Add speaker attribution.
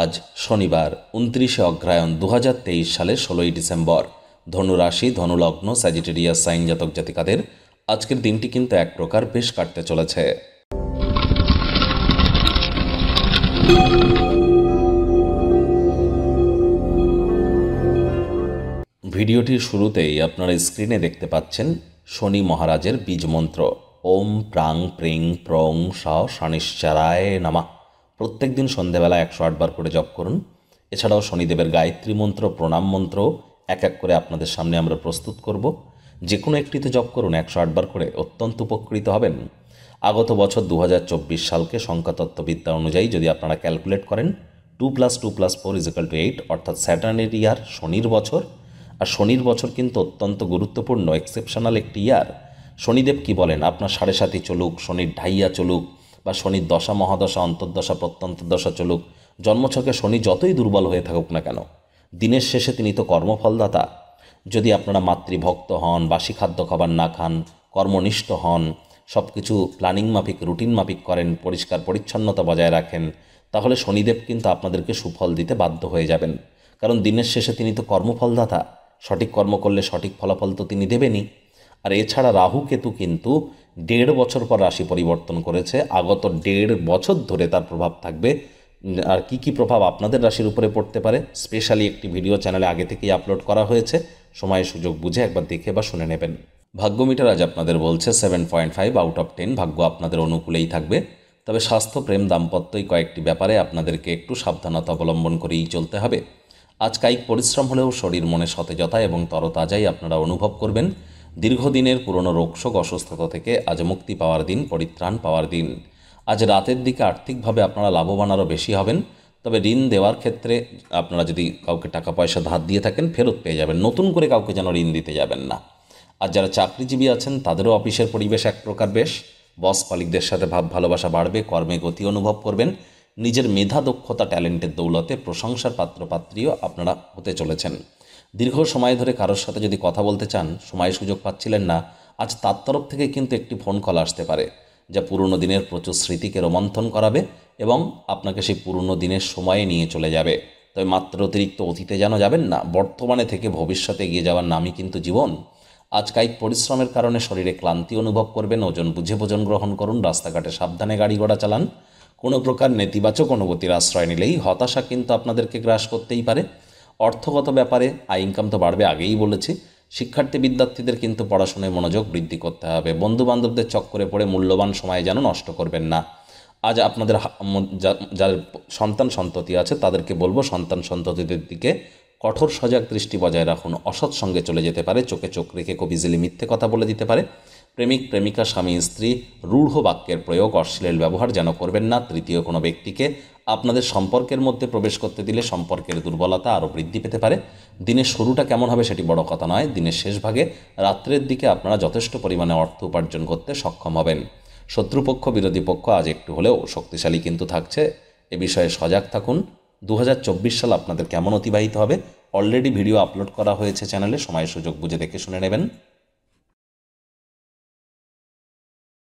Speaker 1: আজ শনিবার উনত্রিশে অগ্রায়ণ দু সালের ষোলোই ডিসেম্বর ধনুরাশি ধনুলগ্ন স্যাজিটেরিয়া সাইন জাতক জাতিকাদের আজকের দিনটি কিন্তু এক প্রকার বেশ কাটতে চলেছে ভিডিওটির শুরুতেই আপনারা স্ক্রিনে দেখতে পাচ্ছেন শনি মহারাজের বীজ মন্ত্র ওম প্রাং প্রিং প্রং স শনিশ্চারায় নামা প্রত্যেক দিন সন্ধেবেলা একশো আটবার করে জপ করুন এছাড়াও শনিদেবের গায়ত্রী মন্ত্র প্রণাম মন্ত্র এক এক করে আপনাদের সামনে আমরা প্রস্তুত করব যে কোনো একটিতে জপ করুন একশো আটবার করে অত্যন্ত উপকৃত হবেন আগত বছর দু সালকে সংখ্যাতত্ত্ববিদ্যা অনুযায়ী যদি আপনারা ক্যালকুলেট করেন two plus two plus four is equal to eight অর্থাৎ স্যাটার্নের ইয়ার শনির বছর আর শনির বছর কিন্তু অত্যন্ত গুরুত্বপূর্ণ এক্সেপশনাল একটি ইয়ার শনিদেব কি বলেন আপনার সাড়ে সাতই চলুক শনির ঢাইয়া চলুক বা শনির দশা মহাদশা অন্তর্দশা প্রত্যন্তদশা চলুক জন্মছকে শনি যতই দুর্বল হয়ে থাকুক না কেন দিনের শেষে তিনি তো কর্মফলদাতা যদি আপনারা মাতৃভক্ত হন বাসি খাদ্য খাবার না খান কর্মনিষ্ঠ হন সব কিছু প্ল্যানিং মাফিক রুটিন মাফিক করেন পরিষ্কার পরিচ্ছন্নতা বজায় রাখেন তাহলে শনিদেব কিন্তু আপনাদেরকে সুফল দিতে বাধ্য হয়ে যাবেন কারণ দিনের শেষে তিনি তো কর্মফলদাতা সঠিক কর্ম করলে সঠিক ফলাফল তো তিনি দেবেনই আর এছাড়া রাহু কেতু কিন্তু দেড় বছর পর রাশি পরিবর্তন করেছে আগত দেড় বছর ধরে তার প্রভাব থাকবে আর কি কি প্রভাব আপনাদের রাশির উপরে পড়তে পারে স্পেশালি একটি ভিডিও চ্যানেলে আগে থেকেই আপলোড করা হয়েছে সময় সুযোগ বুঝে একবার দেখে বা শুনে নেবেন ভাগ্য মিটার আজ আপনাদের বলছে seven point five out of ten ভাগ্য আপনাদের অনুকূলেই থাকবে তবে স্বাস্থ্য প্রেম দাম্পত্যই কয়েকটি ব্যাপারে আপনাদেরকে একটু সাবধানতা অবলম্বন করেই চলতে হবে আজ কায়িক পরিশ্রম হলেও শরীর মনে সতেজতা এবং তরতাজাই আপনারা অনুভব করবেন দীর্ঘদিনের পুরনো রোগশোক অসুস্থতা থেকে আজ মুক্তি পাওয়ার দিন পরিত্রাণ পাওয়ার দিন আজ রাতের দিকে আর্থিকভাবে আপনারা লাভবান আরও বেশি হবেন তবে ঋণ দেওয়ার ক্ষেত্রে আপনারা যদি কাউকে টাকা পয়সা ধার দিয়ে থাকেন ফেরত পেয়ে যাবেন নতুন করে কাউকে যেন ঋণ দিতে যাবেন না আর যারা চাকরিজীবী আছেন তাদেরও অফিসের পরিবেশ এক প্রকার বেশ বস মালিকদের সাথে ভাব ভালোবাসা বাড়বে কর্মে গতি অনুভব করবেন নিজের মেধা দক্ষতা ট্যালেন্টের দৌলতে প্রশংসার পাত্রপাত্রীও আপনারা হতে চলেছেন দীর্ঘ সময় ধরে কারোর সাথে যদি কথা বলতে চান সময় সুযোগ পাচ্ছিলেন না আজ তার তরফ থেকে কিন্তু একটি ফোন কল আসতে পারে যা পুরনো দিনের প্রচুর স্মৃতিকে রোমন্থন করাবে এবং আপনাকে সেই পুরনো দিনের সময়ে নিয়ে চলে যাবে তবে মাত্র অতিরিক্ত অতীতে যেন যাবেন না বর্তমানে থেকে ভবিষ্যতে এগিয়ে যাওয়ার নামই কিন্তু জীবন আজ কায়িক পরিশ্রমের কারণে শরীরে ক্লান্তি অনুভব করবেন ওজন বুঝে ভোজন গ্রহণ করুন রাস্তাঘাটে সাবধানে গাড়ি ঘোড়া চালান কোনো প্রকার নেতিবাচক অনুভূতির আশ্রয় নিলেই হতাশা কিন্তু আপনাদেরকে গ্রাস করতেই পারে অর্থগত ব্যাপারে আয় ইনকাম তো বাড়বে আগেই বলেছি শিক্ষার্থী বিদ্যার্থীদের কিন্তু পড়াশোনায় মনোযোগ বৃদ্ধি করতে হবে বন্ধু বান্ধবদের চক্করে পড়ে মূল্যবান সময় যেন নষ্ট করবেন না আজ আপনাদের যাদের সন্তান সন্ততি আছে তাদেরকে বলবো সন্তান সন্ততিদের দিকে কঠোর সজাগ দৃষ্টি বজায় রাখুন অসৎ সঙ্গে চলে যেতে পারে চোখে চোখ রেখে খুব ইজিলি মিথ্যে কথা বলে দিতে পারে প্রেমিক প্রেমিকা স্বামী স্ত্রী রূঢ় বাক্যের প্রয়োগ অশ্লীল ব্যবহার যেন করবেন না তৃতীয় কোনো ব্যক্তিকে আপনাদের সম্পর্কের মধ্যে প্রবেশ করতে দিলে সম্পর্কের দুর্বলতা আরও বৃদ্ধি পেতে পারে দিনের শুরুটা কেমন হবে সেটি বড় কথা নয় দিনের শেষ ভাগে রাত্রের দিকে আপনারা যথেষ্ট পরিমাণে অর্থ উপার্জন করতে সক্ষম হবেন শত্রুপক্ষ বিরোধী পক্ষ আজ একটু হলেও শক্তিশালী কিন্তু থাকছে এ বিষয়ে সজাগ থাকুন দু সাল আপনাদের কেমন অতিবাহিত হবে অলরেডি ভিডিও আপলোড করা হয়েছে চ্যানেলে সময় সুযোগ বুঝে দেখে শুনে নেবেন